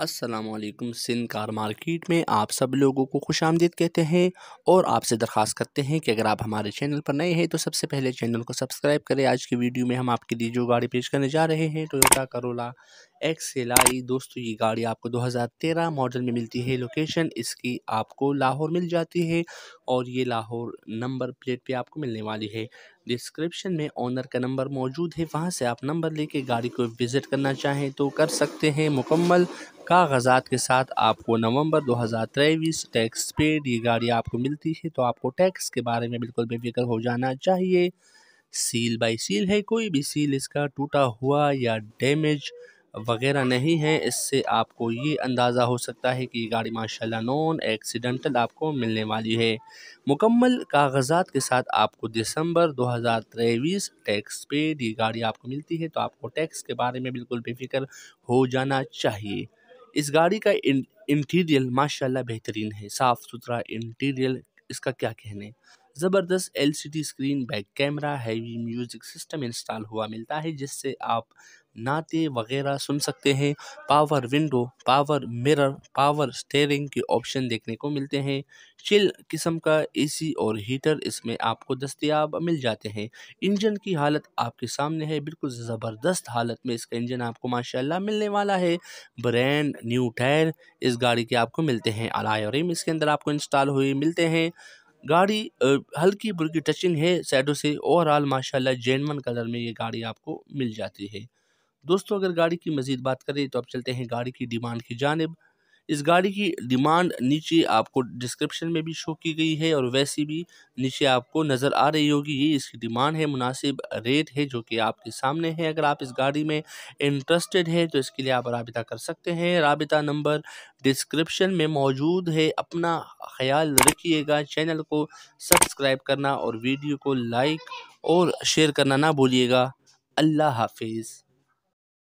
Aslam Sindh car market में आप सब लोगों को खुश आमदीद कहते हैं और आपसे दरख्वास्त करते हैं कि अगर आप हमारे चैनल पर नए हैं तो सबसे पहले चैनल को सब्सक्राइब करें आज की वीडियो में हम आपके लिए जो गाड़ी पेश करने जा रहे हैं Toyota Corolla X L I दोस्तों ये गाड़ी आपको 2013 मॉडल में मिलती है लोकेशन इसकी आपको लाहौर मिल जाती है और ये लाहौर नंबर प्लेट पे आपको मिलने वाली है डिस्क्रिप्शन में ऑनर का नंबर मौजूद है वहाँ से आप नंबर लेके गाड़ी को विज़िट करना चाहें तो कर सकते हैं मुकम्मल कागजात के साथ आपको नवंबर 2023 टैक्स पेड ये गाड़ी आपको मिलती है तो आपको टैक्स के बारे में बिल्कुल बेफिक्र हो जाना चाहिए सील बाई सील है कोई भी सील इसका टूटा हुआ या डैमेज वगैरह नहीं है इससे आपको ये अंदाज़ा हो सकता है कि ये गाड़ी माशाल्लाह नॉन एक्सीडेंटल आपको मिलने वाली है मुकम्मल कागजात के साथ आपको दिसंबर 2023 टैक्स पेड ये गाड़ी आपको मिलती है तो आपको टैक्स के बारे में बिल्कुल बेफिक्र हो जाना चाहिए इस गाड़ी का इंटीरियर माशा बेहतरीन है साफ़ सुथरा इंटीरियर इसका क्या कहने ज़बरदस्त LCD screen back camera heavy music system install हुआ मिलता है जिससे आप नाते वगैरह सुन सकते हैं power window power mirror power steering के ऑप्शन देखने को मिलते हैं चिल किस्म का एसी और हीटर इसमें आपको दस्तियाब मिल जाते हैं इंजन की हालत आपके सामने है बिल्कुल ज़बरदस्त हालत में इसका इंजन आपको माशाल्लाह मिलने वाला है ब्रांड न्यू टायर इस गाड़ी के आपको मिलते हैं अलाय और इसके अंदर आपको इंस्टॉल हुए मिलते हैं गाड़ी हल्की बुल्की टचिंग है साइडों से ओवरऑल माशाल्लाह जेनवन कलर में ये गाड़ी आपको मिल जाती है दोस्तों अगर गाड़ी की मज़ीद बात करें तो आप चलते हैं गाड़ी की डिमांड की जानब इस गाड़ी की डिमांड नीचे आपको डिस्क्रिप्शन में भी शो की गई है और वैसी भी नीचे आपको नज़र आ रही होगी ये इसकी डिमांड है मुनासिब रेट है जो कि आपके सामने है अगर आप इस गाड़ी में इंटरेस्टेड हैं तो इसके लिए आप रबिता कर सकते हैं रबिता नंबर डिस्क्रिप्शन में मौजूद है अपना ख्याल रखिएगा चैनल को सब्सक्राइब करना और वीडियो को लाइक और शेयर करना ना भूलिएगा अल्लाह हाफिज़